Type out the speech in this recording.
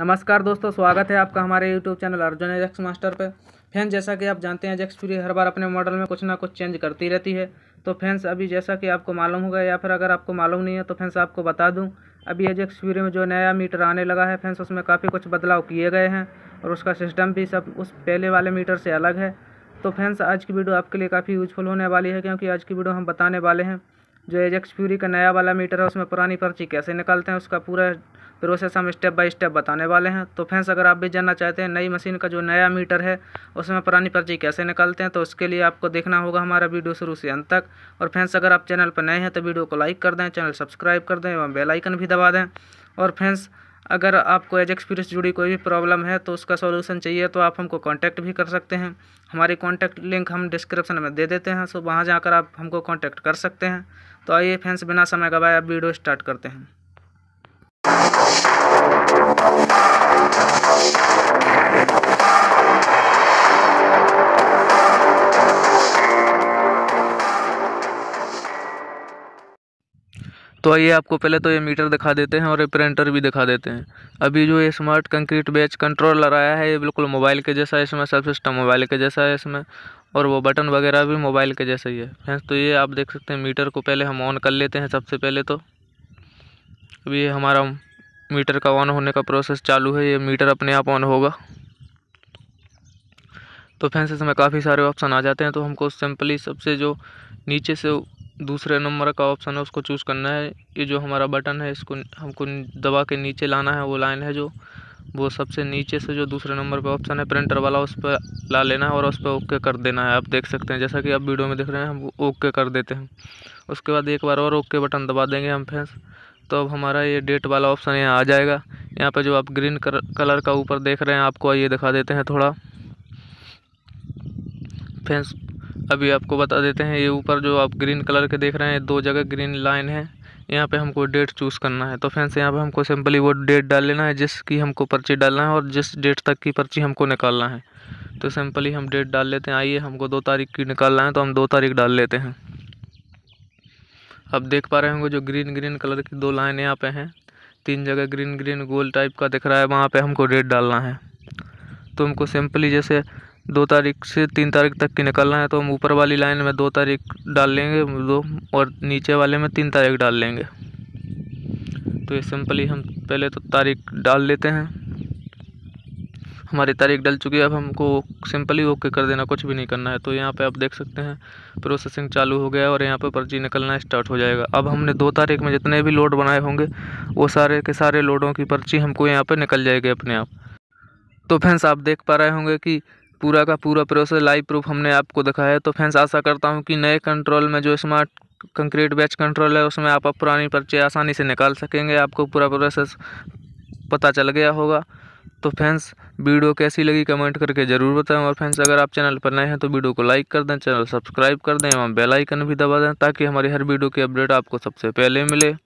नमस्कार दोस्तों स्वागत है आपका हमारे YouTube channel Arjun Ajax master पे फैंस जैसा कि आप जानते हैं एजेक्स फ्री हर बार अपने मॉडल में कुछ ना कुछ चेंज करती रहती है तो फैंस अभी जैसा कि आपको मालूम होगा या फिर अगर आपको मालूम नहीं है तो फैंस आपको बता दूं अभी एजेक्स फ्री में जो नया मीटर आने लगा है फैंस उसमें काफ़ी कुछ बदलाव किए गए हैं और उसका सिस्टम भी सब उस पहले वाले मीटर से अलग है तो फैंस आज की वीडियो आपके लिए काफ़ी यूजफुल होने वाली है क्योंकि आज की वीडियो हम बताने वाले हैं जो एजेक्स फ्यूरी का नया वाला मीटर है उसमें पुरानी पर्ची कैसे निकालते हैं उसका पूरा प्रोसेस हम स्टेप बाय स्टेप बताने वाले हैं तो फ्रेंड्स अगर आप भी जानना चाहते हैं नई मशीन का जो नया मीटर है उसमें पुरानी पर्ची कैसे निकालते हैं तो उसके लिए आपको देखना होगा हमारा वीडियो शुरू से अंत तक और फ्रेंड्स अगर आप चैनल पर नए हैं तो वीडियो को लाइक कर दें चैनल सब्सक्राइब कर दें एवं बेलाइकन भी दबा दें और फ्रेंड्स अगर आपको एज एक्सपीरियंस जुड़ी कोई भी प्रॉब्लम है तो उसका सोल्यूशन चाहिए तो आप हमको कॉन्टैक्ट भी कर सकते हैं हमारी कॉन्टैक्ट लिंक हम डिस्क्रिप्शन में दे देते हैं सो वहाँ जाकर आप हमको कॉन्टैक्ट कर सकते हैं तो आइए फैंस बिना समय गवाए आप वीडियो स्टार्ट करते हैं तो आइए आपको पहले तो ये मीटर दिखा देते हैं और ये प्रिंटर भी दिखा देते हैं अभी जो ये स्मार्ट कंक्रीट बैच कंट्रोलर आया है ये बिल्कुल मोबाइल के जैसा है इसमें सब सिस्टम मोबाइल के जैसा है इसमें और वो बटन वगैरह भी मोबाइल के जैसा ही है फ्रेंड्स तो ये आप देख सकते हैं मीटर को पहले हम ऑन कर लेते हैं सबसे पहले तो अभी हमारा मीटर का ऑन होने का प्रोसेस चालू है ये मीटर अपने आप ऑन होगा तो फ्रेंड्स इसमें काफ़ी सारे ऑप्शन आ जाते हैं तो हमको सिंपली सबसे जो नीचे से दूसरे नंबर का ऑप्शन है उसको चूज़ करना है ये जो हमारा बटन है इसको हमको दबा के नीचे लाना है वो लाइन है जो वो सबसे नीचे से जो दूसरे नंबर पे ऑप्शन है प्रिंटर वाला उस पर ला लेना है और उस पर ओके कर देना है आप देख सकते हैं जैसा कि आप वीडियो में देख रहे हैं हम ओके कर देते हैं उसके बाद एक बार और ओके बटन दबा देंगे हम फैंस तो अब हमारा ये डेट वाला ऑप्शन यहाँ आ जाएगा यहाँ पर जो आप ग्रीन कलर का ऊपर देख रहे हैं आपको ये दिखा देते हैं थोड़ा फ्रेंड्स अभी आपको बता देते हैं ये ऊपर जो आप ग्रीन कलर के देख रहे हैं दो जगह ग्रीन लाइन है यहाँ पे हमको डेट चूज़ करना है तो फ्रेंड्स यहाँ पे हमको सिंपली वो डेट डाल लेना है जिसकी हमको पर्ची डालना है और जिस डेट तक की पर्ची हमको निकालना है तो सिंपली हम डेट डाल लेते हैं आइए हमको दो तारीख की निकालना है तो हम दो तारीख डाल लेते हैं अब देख पा रहे होंगे जो ग्रीन ग्रीन कलर की दो लाइन यहाँ पे हैं तीन जगह ग्रीन ग्रीन गोल टाइप का दिख रहा है वहाँ पे हमको डेट डालना है तो हमको सिंपली जैसे दो तारीख से तीन तारीख तक की निकलना है तो हम ऊपर वाली लाइन में दो तारीख डाल लेंगे दो और नीचे वाले में तीन तारीख डाल लेंगे तो ये सिंपली हम पहले तो तारीख डाल लेते हैं हमारी तारीख डल चुकी है अब हमको सिंपली ओके कर देना कुछ भी नहीं करना है तो यहाँ पे आप देख सकते हैं प्रोसेसिंग चालू हो गया है और यहाँ पे पर्ची निकलना स्टार्ट हो जाएगा अब हमने दो तारीख में जितने भी लोड बनाए होंगे वो सारे के सारे लोडों की पर्ची हमको यहाँ पे निकल जाएगी अपने आप तो फ्रेंड्स आप देख पा रहे होंगे कि पूरा का पूरा प्रोसेस लाइव प्रूफ हमने आपको दिखाया है तो फ्रेंड्स आशा करता हूँ कि नए कंट्रोल में जो स्मार्ट कंक्रीट बैच कंट्रोल है उसमें आप पुरानी पर्चे आसानी से निकाल सकेंगे आपको पूरा प्रोसेस पता चल गया होगा तो फैंस वीडियो कैसी लगी कमेंट करके ज़रूर बताएं और फैंस अगर आप चैनल पर नए हैं तो वीडियो को लाइक कर दें चैनल सब्सक्राइब कर दें एवं बेल आइकन भी दबा दें ताकि हमारी हर वीडियो की अपडेट आपको सबसे पहले मिले